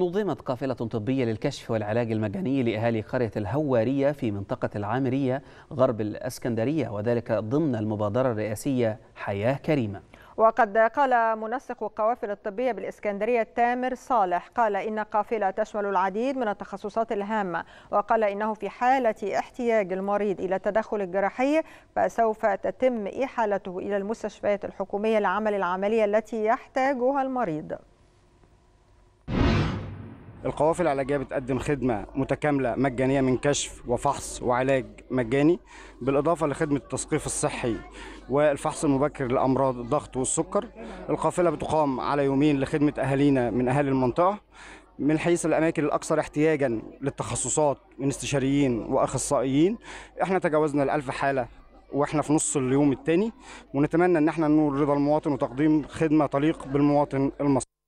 نظمت قافلة طبية للكشف والعلاج المجاني لأهالي قرية الهوارية في منطقة العامرية غرب الأسكندرية وذلك ضمن المبادرة الرئاسية حياة كريمة وقد قال منسق القوافل الطبية بالإسكندرية تامر صالح قال إن قافلة تشمل العديد من التخصصات الهامة وقال إنه في حالة احتياج المريض إلى التدخل الجراحي فسوف تتم إحالته إلى المستشفيات الحكومية لعمل العملية التي يحتاجها المريض القوافل العلاجية بتقدم خدمة متكاملة مجانية من كشف وفحص وعلاج مجاني بالإضافة لخدمة التثقيف الصحي والفحص المبكر لأمراض الضغط والسكر القافلة بتقام على يومين لخدمة أهالينا من أهالي المنطقة من حيث الاماكن الاكثر احتياجا للتخصصات من استشاريين واخصائيين احنا تجاوزنا الالف حاله واحنا في نص اليوم الثاني ونتمنى ان احنا ننول رضا المواطن وتقديم خدمه تليق بالمواطن المصري